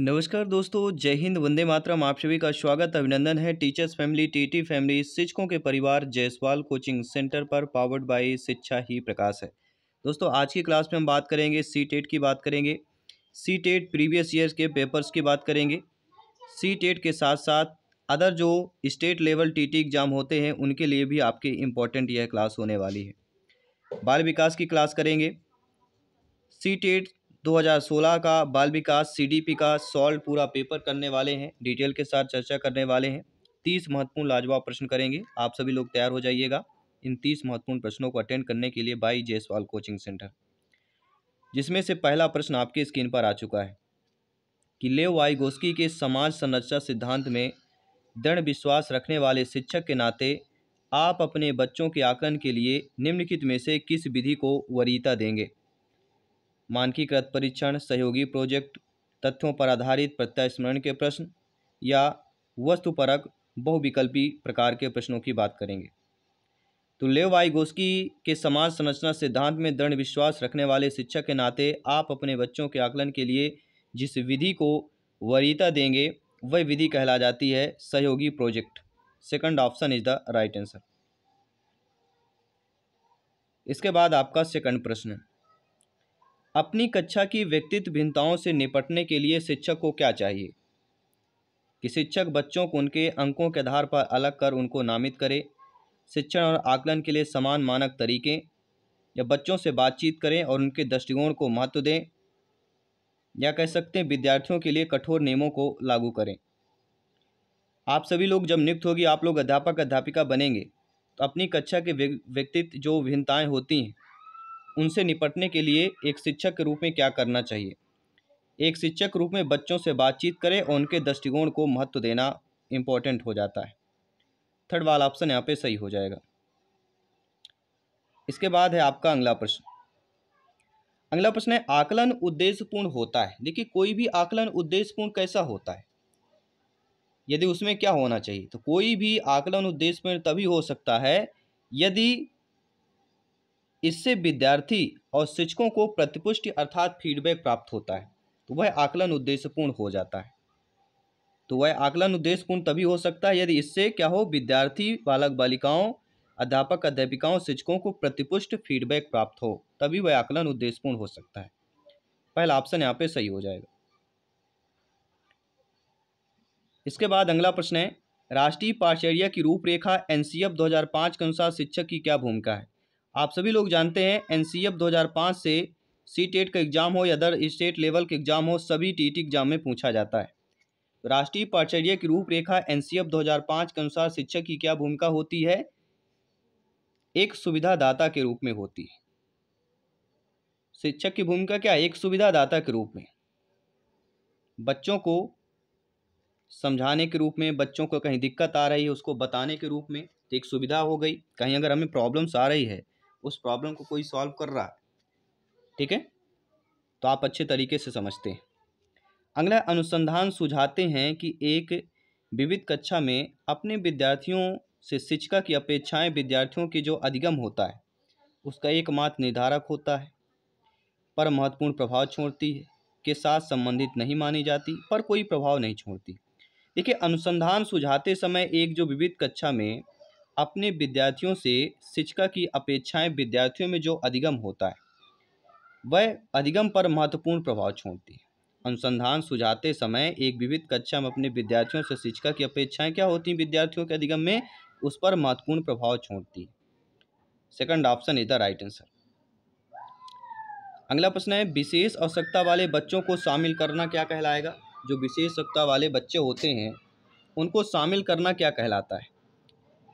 नमस्कार दोस्तों जय हिंद वंदे मातरम आप सभी का स्वागत अभिनंदन है टीचर्स फैमिली टीटी फैमिली शिक्षकों के परिवार जयसवाल कोचिंग सेंटर पर पावर्ड बाय शिक्षा ही प्रकाश है दोस्तों आज की क्लास में हम बात करेंगे सी टेट e की बात करेंगे सी टेट प्रीवियस ईयर्स के पेपर्स की बात करेंगे सी टेट e के साथ साथ अदर जो स्टेट लेवल टी एग्ज़ाम होते हैं उनके लिए भी आपकी इम्पोर्टेंट यह क्लास होने वाली है बाल विकास की क्लास करेंगे सी टेट 2016 का बाल विकास सी का सॉल्व पूरा पेपर करने वाले हैं डिटेल के साथ चर्चा करने वाले हैं तीस महत्वपूर्ण लाजवाब प्रश्न करेंगे आप सभी लोग तैयार हो जाइएगा इन तीस महत्वपूर्ण प्रश्नों को अटेंड करने के लिए बाई जयसवाल कोचिंग सेंटर जिसमें से पहला प्रश्न आपके स्क्रीन पर आ चुका है कि लेव वाईगोस्की के समाज संरचना सिद्धांत में दृढ़ विश्वास रखने वाले शिक्षक के नाते आप अपने बच्चों के आकलन के लिए निम्नलिखित में से किस विधि को वरीयता देंगे मानकीकृत परीक्षण सहयोगी प्रोजेक्ट तथ्यों पर आधारित प्रत्यास्मरण के प्रश्न या वस्तुपरक बहुविकल्पी प्रकार के प्रश्नों की बात करेंगे तो लेव वाइगोस्की के समाज संरचना सिद्धांत में दृढ़ विश्वास रखने वाले शिक्षक के नाते आप अपने बच्चों के आकलन के लिए जिस विधि को वरीयता देंगे वह विधि कहला जाती है सहयोगी project second option is the right answer इसके बाद आपका सेकंड प्रश्न अपनी कक्षा की व्यक्तित्व भिन्नताओं से निपटने के लिए शिक्षक को क्या चाहिए कि शिक्षक बच्चों को उनके अंकों के आधार पर अलग कर उनको नामित करे शिक्षण और आकलन के लिए समान मानक तरीके या बच्चों से बातचीत करें और उनके दृष्टिकोण को महत्व दें या कह सकते हैं विद्यार्थियों के लिए कठोर नियमों को लागू करें आप सभी लोग जब नियुक्त होगी आप लोग अध्यापक अध्यापिका बनेंगे तो अपनी कक्षा के व्यक्तित्व जो भिन्नताएँ होती हैं उनसे निपटने के लिए एक शिक्षक के रूप में क्या करना चाहिए एक शिक्षक रूप में बच्चों से बातचीत करें और उनके दृष्टिकोण को महत्व देना इम्पोर्टेंट हो जाता है थर्ड वाला ऑप्शन यहाँ पे सही हो जाएगा इसके बाद है आपका अगला प्रश्न अगला प्रश्न है आकलन उद्देश्यपूर्ण होता है देखिए कोई भी आकलन उद्देश्यपूर्ण कैसा होता है यदि उसमें क्या होना चाहिए तो कोई भी आकलन उद्देश्यपूर्ण तभी हो सकता है यदि इससे विद्यार्थी और शिक्षकों को प्रतिपुष्टि अर्थात फीडबैक प्राप्त होता है तो वह आकलन उद्देश्यपूर्ण हो जाता है तो वह आकलन उद्देश्यपूर्ण तभी हो सकता है यदि इससे क्या हो विद्यार्थी बालक बालिकाओं अध्यापक अध्यापिकाओं शिक्षकों को प्रतिपुष्ट फीडबैक प्राप्त हो तभी वह आकलन उद्देश्यपूर्ण हो सकता है पहला ऑप्शन यहाँ पे सही हो जाएगा इसके बाद अगला प्रश्न है राष्ट्रीय पाठचर्या की रूपरेखा एन सी के अनुसार शिक्षक की क्या भूमिका है आप सभी लोग जानते हैं एन सी एफ दो से सी टेट का एग्ज़ाम हो या अदर स्टेट लेवल के एग्ज़ाम हो सभी टी टी एग्ज़ाम में पूछा जाता है राष्ट्रीय पाचर्य की रूपरेखा एन सी एफ दो के अनुसार शिक्षक की क्या भूमिका होती है एक सुविधादाता के रूप में होती है शिक्षक की भूमिका क्या एक सुविधादाता के रूप में बच्चों को समझाने के रूप में बच्चों को कहीं दिक्कत आ रही है उसको बताने के रूप में तो एक सुविधा हो गई कहीं अगर हमें प्रॉब्लम्स आ रही है उस प्रॉब्लम को कोई सॉल्व कर रहा है ठीक है तो आप अच्छे तरीके से समझते हैं अगला अनुसंधान सुझाते हैं कि एक विविध कक्षा में अपने विद्यार्थियों से शिक्षिका की अपेक्षाएं विद्यार्थियों के जो अधिगम होता है उसका एकमात्र निर्धारक होता है पर महत्वपूर्ण प्रभाव छोड़ती है के साथ संबंधित नहीं मानी जाती पर कोई प्रभाव नहीं छोड़ती देखिए अनुसंधान सुझाते समय एक जो विविध कक्षा में अपने विद्यार्थियों से शिक्षिका की अपेक्षाएं विद्यार्थियों में जो अधिगम होता है वह अधिगम पर महत्वपूर्ण प्रभाव छोड़ती है अनुसंधान सुझाते समय एक विविध कक्षा में अपने विद्यार्थियों से शिक्षिका की अपेक्षाएं क्या होती हैं विद्यार्थियों के अधिगम में उस पर महत्वपूर्ण प्रभाव छोड़ती second option is the right answer अगला प्रश्न है विशेष आवश्यकता वाले बच्चों को शामिल करना क्या कहलाएगा जो विशेष आवश्यकता वाले बच्चे होते हैं उनको शामिल करना क्या कहलाता है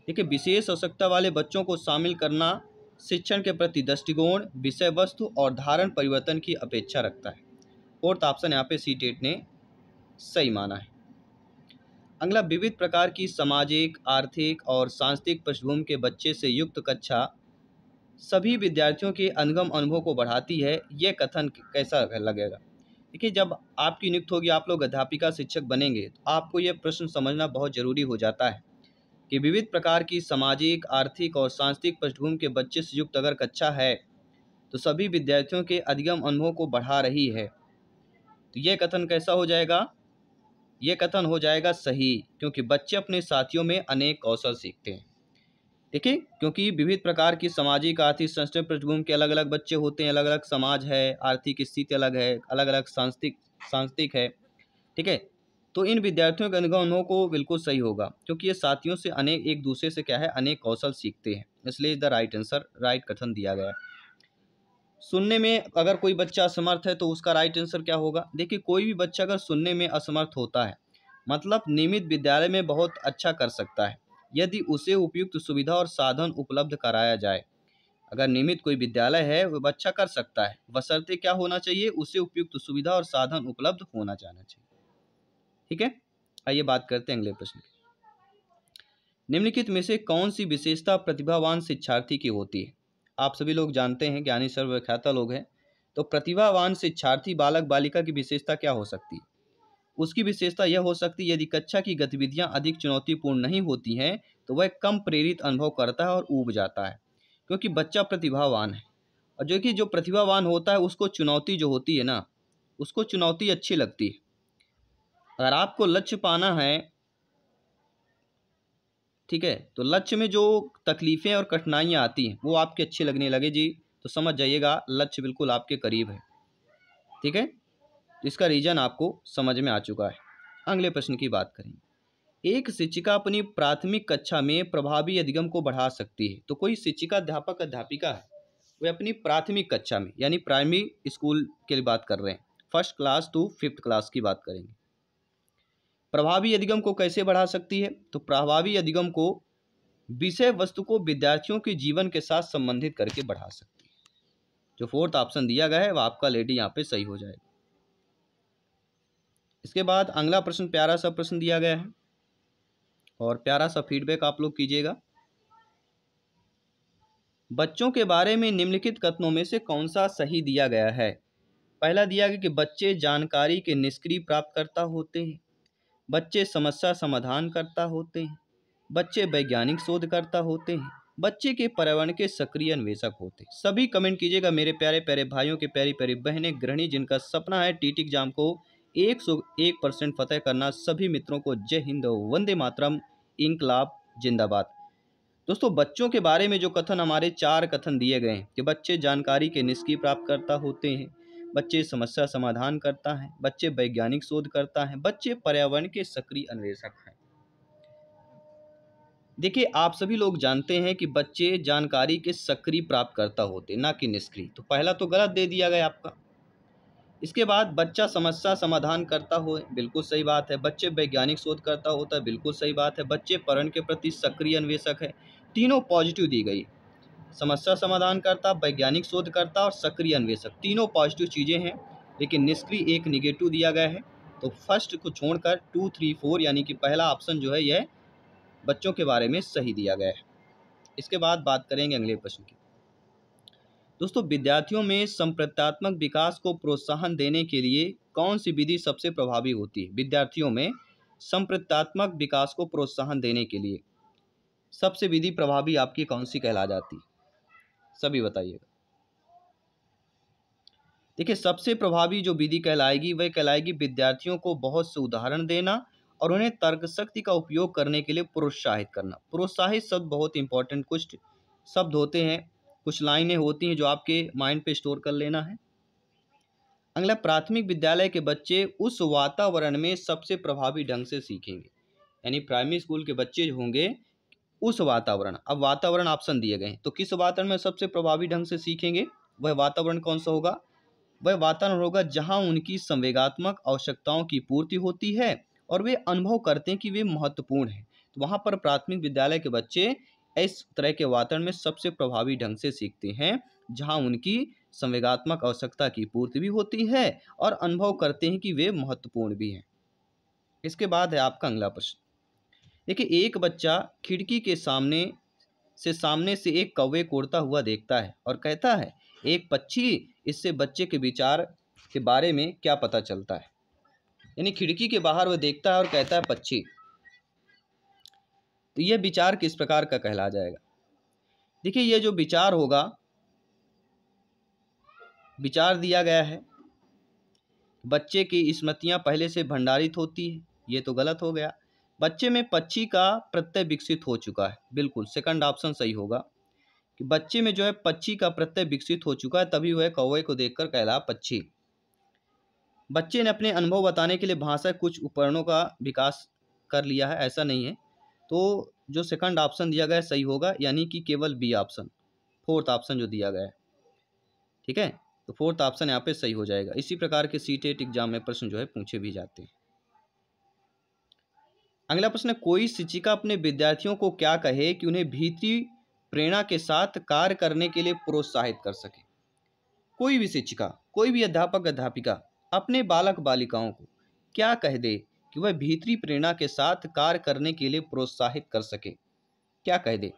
देखिए विशेष आवश्यकता वाले बच्चों को शामिल करना शिक्षण के प्रति दृष्टिकोण विषय वस्तु और धारण परिवर्तन की अपेक्षा रखता है फोर्थ तो ऑप्शन यहाँ पे सी टेट ने सही माना है अगला विविध प्रकार की सामाजिक आर्थिक और सांस्कृतिक पृष्ठभूमि के बच्चे से युक्त कक्षा सभी विद्यार्थियों के अनुगम अनुभव को बढ़ाती है यह कथन कैसा लगेगा देखिए जब आपकी नियुक्त होगी आप लोग अध्यापिका शिक्षक बनेंगे तो आपको यह प्रश्न समझना बहुत ज़रूरी हो जाता है कि विविध प्रकार की सामाजिक आर्थिक और सांस्कृतिक पृष्ठभूमि के बच्चे से युक्त अगर कक्षा है तो सभी विद्यार्थियों के अधिगम अनुभव को बढ़ा रही है तो यह कथन कैसा हो जाएगा ये कथन हो जाएगा सही क्योंकि बच्चे अपने साथियों में अनेक कौशल सीखते हैं ठीक है क्योंकि विविध प्रकार की सामाजिक आर्थिक संस्कृत पृष्ठभूमि के अलग अलग बच्चे होते हैं अलग अलग समाज है आर्थिक स्थिति अलग है अलग अलग सांस्कृतिक सांस्कृतिक है ठीक है तो इन विद्यार्थियों के अनुगमनों को बिल्कुल सही होगा क्योंकि ये साथियों से अनेक एक दूसरे से क्या है अनेक कौशल सीखते हैं इसलिए द राइट आंसर राइट कथन दिया गया है सुनने में अगर कोई बच्चा असमर्थ है तो उसका राइट आंसर क्या होगा देखिए कोई भी बच्चा अगर सुनने में असमर्थ होता है मतलब नियमित विद्यालय में बहुत अच्छा कर सकता है यदि उसे उपयुक्त सुविधा और साधन उपलब्ध कराया जाए अगर नियमित कोई विद्यालय है वह बच्चा कर सकता है बशर्ते क्या होना चाहिए उसे उपयुक्त सुविधा और साधन उपलब्ध होना जाना चाहिए ठीक है आइए बात करते हैं अगले प्रश्न की निम्नलिखित में से कौन सी विशेषता प्रतिभावान शिक्षार्थी की होती है आप सभी लोग जानते हैं ज्ञानी सर्वख्याता लोग हैं तो प्रतिभावान शिक्षार्थी बालक बालिका की विशेषता क्या हो सकती है उसकी विशेषता यह हो सकती है यदि कक्षा की गतिविधियां अधिक चुनौतीपूर्ण नहीं होती हैं तो वह कम प्रेरित अनुभव करता है और ऊब जाता है क्योंकि बच्चा प्रतिभावान है और जो कि जो प्रतिभावान होता है उसको चुनौती जो होती है ना उसको चुनौती अच्छी लगती है अगर आपको लक्ष्य पाना है ठीक है तो लक्ष्य में जो तकलीफ़ें और कठिनाइयाँ आती हैं वो आपके अच्छी लगने लगे जी तो समझ जाइएगा लक्ष्य बिल्कुल आपके करीब है ठीक है तो इसका रीज़न आपको समझ में आ चुका है अगले प्रश्न की बात करेंगे एक शिक्षिका अपनी प्राथमिक कक्षा में प्रभावी अधिगम को बढ़ा सकती है तो कोई शिक्षिका अध्यापक अध्यापिका है वे अपनी प्राथमिक कक्षा में यानी प्राइमरी स्कूल के लिए बात कर रहे हैं first class to fifth class की बात करेंगे प्रभावी अधिगम को कैसे बढ़ा सकती है तो प्रभावी अधिगम को विषय वस्तु को विद्यार्थियों के जीवन के साथ संबंधित करके बढ़ा सकती है जो फोर्थ ऑप्शन दिया गया है वह आपका लेडी यहाँ पे सही हो जाएगा इसके बाद अगला प्रश्न प्यारा सा प्रश्न दिया गया है और प्यारा सा फीडबैक आप लोग कीजिएगा बच्चों के बारे में निम्नलिखित कथनों में से कौन सा सही दिया गया है पहला दिया गया कि बच्चे जानकारी के निष्क्रिय प्राप्तकर्ता होते हैं बच्चे समस्या समाधान करता होते हैं बच्चे वैज्ञानिक शोधकर्ता होते हैं बच्चे के पर्यावरण के सक्रिय अन्वेषक होते हैं सभी कमेंट कीजिएगा मेरे प्यारे प्यारे भाइयों के प्यारी प्यारी बहनें गृहणी जिनका सपना है टीटी एग्जाम को एक सौ एक परसेंट फतेह करना सभी मित्रों को जय हिंद वंदे मातरम इंकलाब जिंदाबाद दोस्तों बच्चों के बारे में जो कथन हमारे चार कथन दिए गए हैं कि बच्चे जानकारी के निष्की प्राप्त करता होते हैं बच्चे समस्या समाधान करता है बच्चे वैज्ञानिक शोध करता है बच्चे पर्यावरण के सक्रिय अन्वेषक हैं देखिए आप सभी लोग जानते हैं कि बच्चे जानकारी के सक्रिय प्राप्तकर्ता होते ना कि निष्क्रिय तो पहला तो गलत दे दिया गया आपका इसके बाद बच्चा समस्या समाधान करता हो बिल्कुल सही बात है बच्चे वैज्ञानिक शोध करता होता है बिल्कुल सही बात है बच्चे परण के प्रति सक्रिय अन्वेषक है तीनों पॉजिटिव दी गई समस्या समाधानकर्ता वैज्ञानिक शोधकर्ता और सक्रिय अन्वेषक तीनों पॉजिटिव चीज़ें हैं लेकिन निष्क्रिय एक निगेटिव दिया गया है तो फर्स्ट को छोड़कर टू थ्री फोर यानी कि पहला ऑप्शन जो है यह बच्चों के बारे में सही दिया गया है इसके बाद बात करेंगे अगले प्रश्न की दोस्तों विद्यार्थियों में संप्रत्यात्मक विकास को प्रोत्साहन देने के लिए कौन सी विधि सबसे प्रभावी होती है विद्यार्थियों में संप्रत्यात्मक विकास को प्रोत्साहन देने के लिए सबसे विधि प्रभावी आपकी कौन सी कहला जाती है सभी बताइएगा देखिए सबसे प्रभावी जो विधि कहलाएगी वह कहलाएगी विद्यार्थियों को बहुत से उदाहरण देना और उन्हें तर्क शक्ति का उपयोग करने के लिए प्रोत्साहित करना प्रोत्साहित शब्द बहुत इंपॉर्टेंट कुछ शब्द होते हैं कुछ लाइनें होती हैं जो आपके माइंड पे स्टोर कर लेना है अगला प्राथमिक विद्यालय के बच्चे उस वातावरण में सबसे प्रभावी ढंग से सीखेंगे यानी प्राइमरी स्कूल के बच्चे होंगे उस वातावरण अब वातावरण ऑप्शन दिए गए तो किस वातावरण में सबसे प्रभावी ढंग से सीखेंगे वह वातावरण कौन सा होगा वह वातावरण होगा जहां उनकी संवेगात्मक आवश्यकताओं की पूर्ति होती है और वे अनुभव करते हैं कि वे महत्वपूर्ण हैं तो वहाँ पर प्राथमिक विद्यालय के बच्चे इस तरह के वातावरण में सबसे प्रभावी ढंग से सीखते हैं जहाँ उनकी संवेगात्मक आवश्यकता की पूर्ति भी होती है और अनुभव करते हैं कि वे महत्वपूर्ण भी हैं इसके बाद है आपका अगला प्रश्न देखिए एक बच्चा खिड़की के सामने से सामने से एक कौवे कोड़ता हुआ देखता है और कहता है एक पक्षी इससे बच्चे के विचार के बारे में क्या पता चलता है यानी खिड़की के बाहर वह देखता है और कहता है पक्षी तो यह विचार किस प्रकार का कहला जाएगा देखिए यह जो विचार होगा विचार दिया गया है बच्चे की स्मृतियाँ पहले से भंडारित होती है ये तो गलत हो गया बच्चे में पक्षी का प्रत्यय विकसित हो चुका है बिल्कुल सेकंड ऑप्शन सही होगा कि बच्चे में जो है पक्षी का प्रत्यय विकसित हो चुका है तभी वह कौवे को देखकर कहला पक्षी बच्चे ने अपने अनुभव बताने के लिए भाषा कुछ उपकरणों का विकास कर लिया है ऐसा नहीं है तो जो सेकंड ऑप्शन दिया गया है सही होगा यानी कि केवल बी ऑप्शन फोर्थ ऑप्शन जो दिया गया है ठीक है तो फोर्थ ऑप्शन यहाँ पे सही हो जाएगा इसी प्रकार के सी एग्जाम e में प्रश्न जो है पूछे भी जाते हैं अगला प्रश्न कोई शिक्षिका अपने विद्यार्थियों को क्या कहे कि उन्हें भीतरी प्रेरणा के साथ कार्य करने के लिए प्रोत्साहित कर सके कोई भी शिक्षिका कोई भी अध्यापक अध्यापिका अपने बालक बालिकाओं को क्या कह दे कि वह भीतरी प्रेरणा के साथ कार्य करने के लिए प्रोत्साहित कर सके क्या कह दे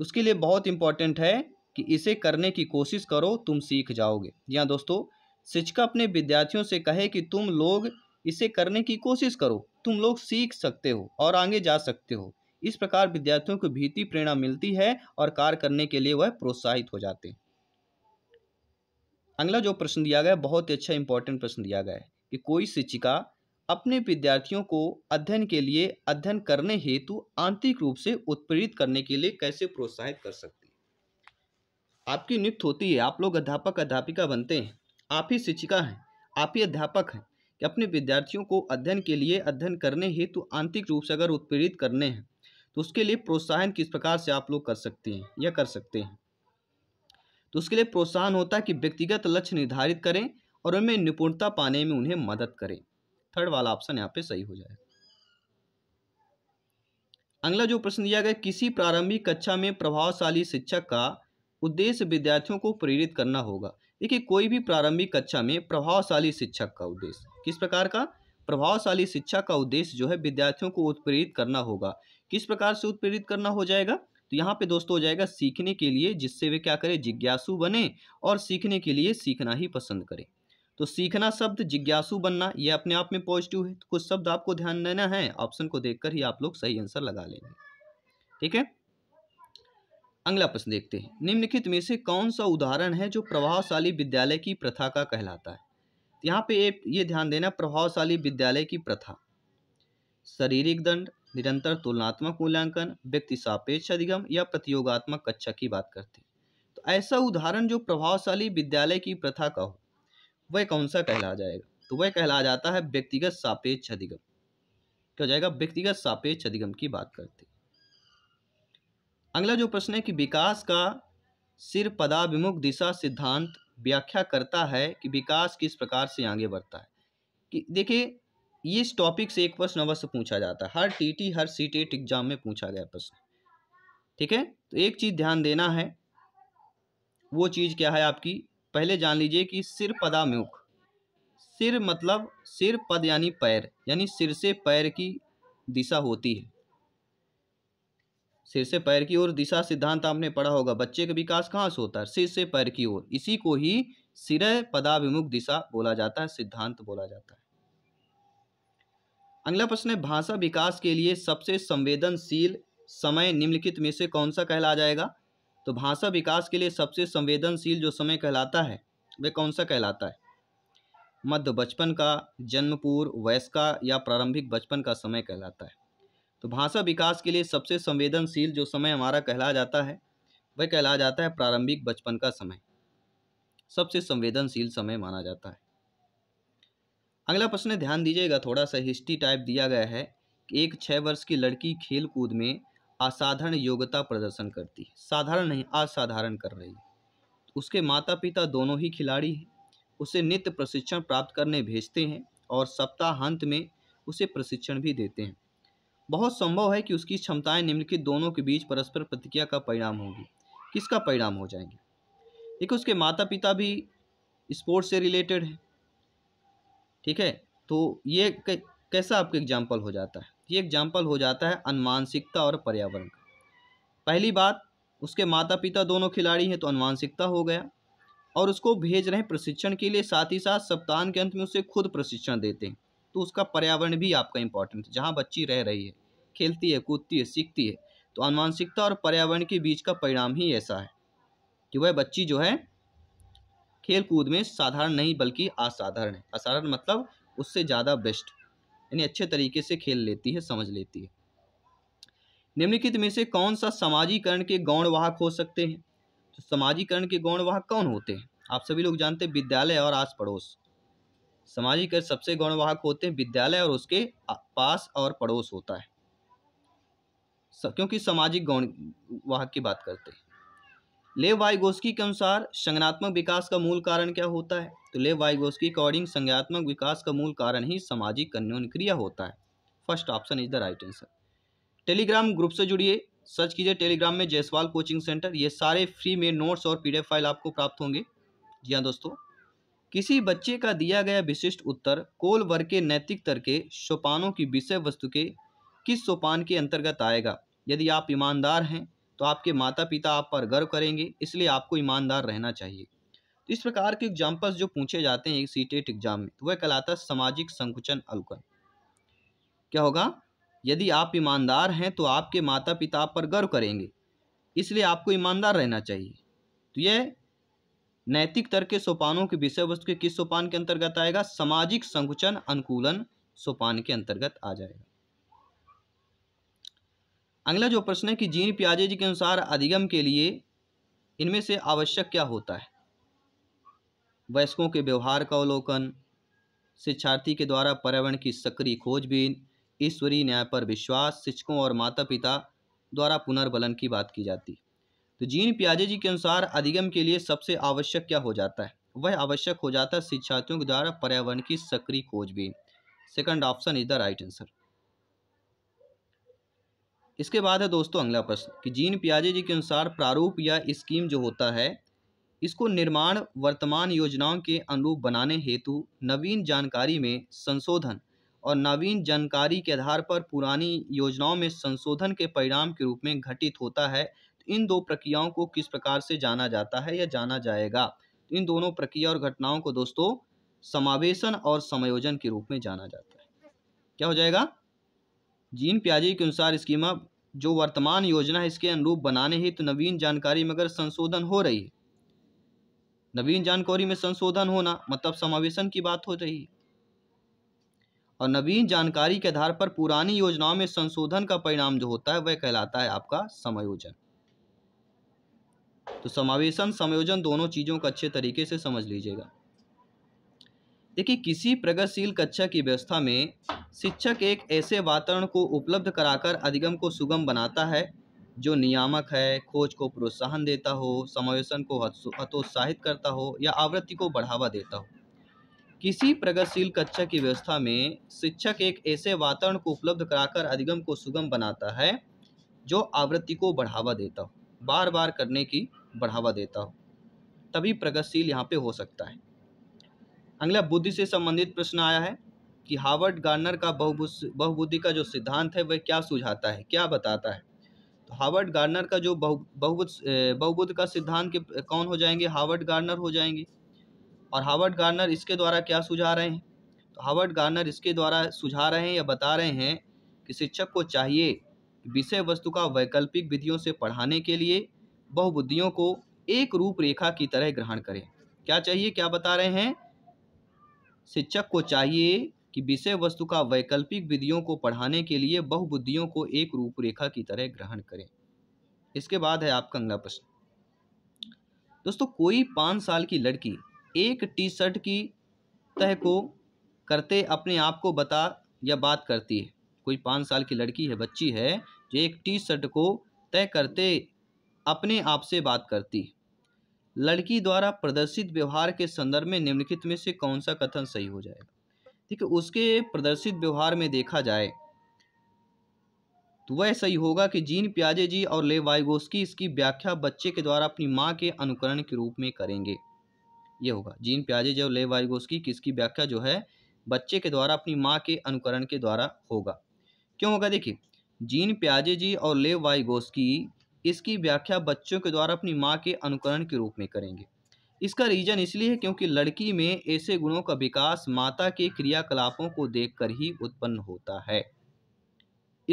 उसके लिए बहुत इंपॉर्टेंट है कि इसे करने की कोशिश करो तुम सीख जाओगे या दोस्तों शिक्षिका अपने विद्यार्थियों से कहे कि तुम लोग इसे करने की कोशिश करो तुम लोग सीख सकते हो और आगे जा सकते हो इस प्रकार विद्यार्थियों को भीती प्रेरणा मिलती है और कार्य करने के लिए वह प्रोत्साहित हो जाते हैं अगला जो प्रश्न दिया गया है बहुत ही अच्छा इंपॉर्टेंट प्रश्न दिया गया है कि कोई शिक्षिका अपने विद्यार्थियों को अध्ययन के लिए अध्ययन करने हेतु आंतरिक रूप से उत्प्रेरित करने के लिए कैसे प्रोत्साहित कर सकती है आपकी नियुक्त होती है आप लोग अध्यापक अध्यापिका बनते हैं आप ही शिक्षिका हैं आप ही अध्यापक हैं अपने विद्यार्थियों को अध्ययन के लिए अध्ययन करने हेतु तो आंतरिक रूप से अगर उत्प्रेरित करने हैं तो उसके लिए प्रोत्साहन किस प्रकार से आप लोग कर सकते हैं या कर सकते हैं तो उसके लिए प्रोत्साहन होता है कि व्यक्तिगत लक्ष्य निर्धारित करें और उनमें निपुणता पाने में उन्हें मदद करें थर्ड वाला ऑप्शन यहाँ पे सही हो जाए अगला जो प्रश्न दिया गया किसी प्रारंभिक कक्षा में प्रभावशाली शिक्षक का उद्देश्य विद्यार्थियों को प्रेरित करना होगा देखिए कोई भी प्रारंभिक कक्षा में प्रभावशाली शिक्षक का उद्देश्य किस प्रकार का प्रभावशाली शिक्षा का उद्देश्य जो है विद्यार्थियों को उत्प्रेरित करना होगा किस प्रकार से उत्प्रेरित करना हो जाएगा तो यहाँ पे दोस्तों हो जाएगा सीखने के लिए जिससे वे क्या करें जिज्ञासु बने और सीखने के लिए सीखना ही पसंद करें तो सीखना शब्द जिज्ञासु बनना यह अपने आप में पॉजिटिव है तो कुछ शब्द आपको ध्यान देना है ऑप्शन को देखकर ही आप लोग सही आंसर लगा लेंगे ठीक है अगला प्रश्न देखते हैं निम्नलिखित में से कौन सा उदाहरण है जो प्रभावशाली विद्यालय की प्रथा का कहलाता है यहाँ पे ये ध्यान देना प्रभावशाली विद्यालय की प्रथा शारीरिक दंड निरंतर तुलनात्मक मूल्यांकन व्यक्ति सापेक्ष अधिगम या प्रतियोगात्मक कक्षा की बात करते हैं तो ऐसा उदाहरण जो प्रभावशाली विद्यालय की प्रथा का हो वह कौन सा कहला जाएगा तो वह कहला जाता है व्यक्तिगत सापेक्ष अधिगम क्या हो जाएगा व्यक्तिगत सापेक्ष अधिगम की बात करते अगला जो प्रश्न है कि विकास का सिर पदाभिमुख दिशा सिद्धांत व्याख्या करता है कि विकास किस प्रकार से आगे बढ़ता है कि देखिए ये इस टॉपिक से एक प्रश्न अवश्य पूछा जाता है हर टीटी हर सी एग्जाम e में पूछा गया प्रश्न ठीक है तो एक चीज़ ध्यान देना है वो चीज़ क्या है आपकी पहले जान लीजिए कि सिर पदामुख सिर मतलब सिर पद यानी पैर यानी सिर से पैर की दिशा होती है सिर से पैर की ओर दिशा सिद्धांत आपने पढ़ा होगा बच्चे का विकास कहाँ से होता है सिर से पैर की ओर इसी को ही सिर पदाभिमुख दिशा बोला जाता है सिद्धांत बोला जाता है अगला प्रश्न है भाषा विकास के लिए सबसे संवेदनशील समय निम्नलिखित में से कौन सा कहला जाएगा तो भाषा विकास के लिए सबसे संवेदनशील जो समय कहलाता है वह कौन सा कहलाता है मध्य बचपन का जन्मपूर्व वयस्का या प्रारंभिक बचपन का समय कहलाता है तो भाषा विकास के लिए सबसे संवेदनशील जो समय हमारा कहला जाता है वह कहला जाता है प्रारंभिक बचपन का समय सबसे संवेदनशील समय माना जाता है अगला प्रश्न ध्यान दीजिएगा थोड़ा सा हिस्ट्री टाइप दिया गया है कि एक छः वर्ष की लड़की खेल कूद में असाधारण योग्यता प्रदर्शन करती है साधारण नहीं असाधारण कर रही है उसके माता पिता दोनों ही खिलाड़ी हैं उसे नित्य प्रशिक्षण प्राप्त करने भेजते हैं और सप्ताहांत में उसे प्रशिक्षण भी देते हैं बहुत संभव है कि उसकी क्षमताएं निम्नलिखित दोनों के बीच परस्पर प्रतिक्रिया का परिणाम होगी किसका परिणाम हो जाएंगे देखिए तो उसके माता पिता भी स्पोर्ट्स से रिलेटेड है ठीक है तो ये कैसा आपका एग्जाम्पल हो जाता है ये एग्जाम्पल हो जाता है अनुमानसिकता और पर्यावरण का पहली बात उसके माता पिता दोनों खिलाड़ी हैं तो अनुमानसिकता हो गया और उसको भेज रहे प्रशिक्षण के लिए साथ ही साथ सप्ताह के अंत में उसे खुद प्रशिक्षण देते हैं तो उसका पर्यावरण भी आपका इंपॉर्टेंट है जहाँ बच्ची रह रही है खेलती है कूदती है सीखती है तो अनुमानसिकता और पर्यावरण के बीच का परिणाम ही ऐसा है कि वह बच्ची जो है खेल कूद में साधारण नहीं बल्कि असाधारण है असाधारण मतलब उससे ज़्यादा बेस्ट यानी अच्छे तरीके से खेल लेती है समझ लेती है निम्नलिखित में से कौन सा समाजीकरण के गौण वाहक हो सकते हैं तो समाजीकरण के गौण वाहक कौन होते हैं आप सभी लोग जानते हैं विद्यालय और आस पड़ोस सामाजिक सबसे गौणवाहक होते हैं विद्यालय और उसके पास और पड़ोस होता है क्योंकि सामाजिक गौण वाहक की बात करते हैं लेव वाइगोस्की के अनुसार संज्ञात्मक विकास का मूल कारण क्या होता है तो लेव वाइगोस्की अकॉर्डिंग संज्ञात्मक विकास का मूल कारण ही सामाजिक कन्यान क्रिया होता है first option is the right answer Telegram group से जुड़िए सर्च कीजिए टेलीग्राम में जयसवाल कोचिंग सेंटर ये सारे फ्री में नोट्स और पीडीएफ फाइल आपको प्राप्त होंगे जी हाँ दोस्तों किसी बच्चे का दिया गया विशिष्ट उत्तर कोल वर्ग के नैतिक तर के सोपानों की विषय वस्तु के किस सोपान के अंतर्गत आएगा यदि आप ईमानदार हैं तो आपके माता पिता आप पर गर्व करेंगे इसलिए आपको ईमानदार रहना चाहिए तो इस प्रकार के एग्जाम्पल्स जो पूछे जाते हैं सी टेट एग्जाम में तो वह कहलाता है सामाजिक संकुचन अवकन क्या होगा यदि आप ईमानदार हैं तो आपके माता पिता आप पर गर्व करेंगे इसलिए आपको ईमानदार रहना चाहिए तो यह नैतिक तर्क के सोपानों के विषय वस्तु के किस सोपान के अंतर्गत आएगा सामाजिक संकुचन अनुकूलन सोपान के अंतर्गत आ जाएगा अगला जो प्रश्न है कि जीन प्याजे जी के अनुसार अधिगम के लिए इनमें से आवश्यक क्या होता है वयस्कों के व्यवहार का अवलोकन शिक्षार्थी के द्वारा पर्यावरण की सक्रिय खोजबीन ईश्वरीय न्याय पर विश्वास शिक्षकों और माता पिता द्वारा पुनर्बलन की बात की जाती है तो जीन प्याजे जी के अनुसार अधिगम के लिए सबसे आवश्यक क्या हो जाता है वह आवश्यक हो जाता है शिक्षार्थियों के द्वारा पर्यावरण की सक्रिय खोजबीन second option is the right answer इसके बाद है दोस्तों अगला प्रश्न कि जीन प्याजे जी के अनुसार प्रारूप या स्कीम जो होता है इसको निर्माण वर्तमान योजनाओं के अनुरूप बनाने हेतु नवीन जानकारी में संशोधन और नवीन जानकारी के आधार पर पुरानी योजनाओं में संशोधन के परिणाम के रूप में घटित होता है इन दो प्रक्रियाओं को किस प्रकार से जाना जाता है या जाना जाएगा इन दोनों प्रक्रिया और घटनाओं को दोस्तों समावेशन और समायोजन के रूप में जाना जाता है क्या हो जाएगा जीन प्याजी के अनुसार स्कीमा जो वर्तमान योजना है इसके अनुरूप बनाने हित तो नवीन जानकारी मगर संशोधन हो रही है नवीन जानकारी में संशोधन होना मतलब समावेशन की बात हो रही है और नवीन जानकारी के आधार पर पुरानी योजनाओं में संशोधन का परिणाम जो होता है वह कहलाता है आपका समायोजन तो समावेशन समयोजन दोनों चीज़ों को अच्छे तरीके से समझ लीजिएगा देखिए किसी प्रगतिशील कक्षा की व्यवस्था में शिक्षक एक ऐसे वातावरण को उपलब्ध कराकर अधिगम को सुगम बनाता है जो नियामक है खोज को प्रोत्साहन देता हो समावेशन को हतोत्साहित करता हो या आवृत्ति को बढ़ावा देता हो किसी प्रगतिशील कक्षा की व्यवस्था में शिक्षक एक ऐसे वातावरण को उपलब्ध कराकर अधिगम को सुगम बनाता है जो आवृत्ति को बढ़ावा देता हो बार बार करने की बढ़ावा देता हो तभी प्रगतिशील यहाँ पे हो सकता है अगला बुद्धि से संबंधित प्रश्न आया है कि हार्वर्ड गार्नर का बहुबुद्धि का जो सिद्धांत है वह क्या सुझाता है क्या बताता है तो हार्वर्ड गार्नर का जो बहु बहुबुद्ध बहुबुद्ध का सिद्धांत के कौन हो जाएंगे हार्वर्ड गार्नर हो जाएंगे और हार्वर्ड गार्नर इसके द्वारा क्या सुझा रहे हैं तो हार्वर्ड गार्नर इसके द्वारा सुझा रहे हैं या बता रहे हैं कि शिक्षक को चाहिए विषय वस्तु का वैकल्पिक विधियों से पढ़ाने के लिए बहुबुद्धियों को एक रूपरेखा की तरह ग्रहण करें क्या चाहिए क्या बता रहे हैं शिक्षक को चाहिए कि विषय वस्तु का वैकल्पिक विधियों को पढ़ाने के लिए बहुबुद्धियों को एक रूपरेखा की तरह ग्रहण करें इसके बाद है आपका अगला प्रश्न दोस्तों कोई पाँच साल की लड़की एक टी शर्ट की तह को करते अपने आप को बता या बात करती है कोई पाँच साल की लड़की है बच्ची है जो एक टी शर्ट को तय करते अपने आप से बात करती लड़की द्वारा प्रदर्शित व्यवहार के संदर्भ में निम्नलिखित में से कौन सा कथन सही हो जाएगा ठीक है उसके प्रदर्शित व्यवहार में देखा जाए तो वह सही होगा कि जीन प्याजे जी और ले वाइगोस्की इसकी व्याख्या बच्चे के द्वारा अपनी माँ के अनुकरण के रूप में करेंगे ये होगा जीन प्याजे जी और ले वाइगोस्की किसकी व्याख्या जो है बच्चे के द्वारा अपनी माँ के अनुकरण के द्वारा होगा क्यों होगा देखिए जीन प्याजे जी और लेव की इसकी व्याख्या बच्चों के द्वारा अपनी माँ के अनुकरण के रूप में करेंगे इसका रीजन इसलिए है क्योंकि लड़की में ऐसे गुणों का विकास माता के क्रियाकलापों को देखकर ही उत्पन्न होता है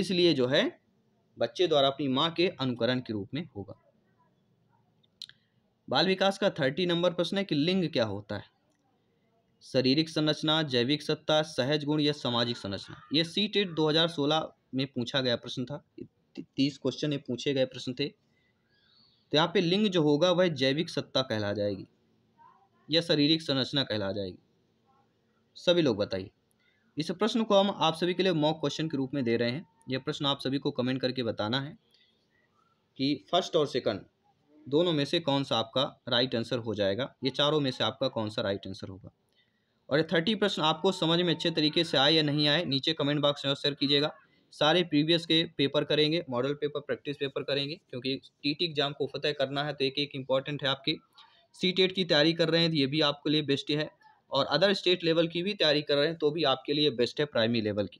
इसलिए जो है बच्चे द्वारा अपनी माँ के अनुकरण के रूप में होगा बाल विकास का थर्टी नंबर प्रश्न है कि लिंग क्या होता है शारीरिक संरचना जैविक सत्ता सहज गुण या सामाजिक संरचना ये सी टेट e दो में पूछा गया प्रश्न था तीस क्वेश्चन ये पूछे गए प्रश्न थे तो यहाँ पे लिंग जो होगा वह जैविक सत्ता कहला जाएगी या शारीरिक संरचना कहला जाएगी सभी लोग बताइए इस प्रश्न को हम आप सभी के लिए मॉक क्वेश्चन के रूप में दे रहे हैं यह प्रश्न आप सभी को कमेंट करके बताना है कि फर्स्ट और सेकंड दोनों में से कौन सा आपका राइट आंसर हो जाएगा ये चारों में से आपका कौन सा राइट आंसर होगा और ये थर्टी प्रश्न आपको समझ में अच्छे तरीके से आए या नहीं आए नीचे कमेंट बॉक्स में शेयर कीजिएगा सारे प्रीवियस के पेपर करेंगे मॉडल पेपर प्रैक्टिस पेपर करेंगे क्योंकि टी टी एग्जाम को फतेह करना है तो एक एक इम्पॉर्टेंट है आपकी सी टेट e की तैयारी कर रहे हैं तो ये भी आपके लिए बेस्ट है और अदर स्टेट लेवल की भी तैयारी कर रहे हैं तो भी आपके लिए बेस्ट है प्राइमरी लेवल की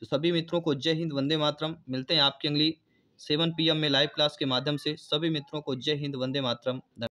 तो सभी मित्रों को जय हिंद वंदे मातरम मिलते हैं आपकी अंगली सेवन पी में लाइव क्लास के माध्यम से सभी मित्रों को जय हिंद वंदे मातरम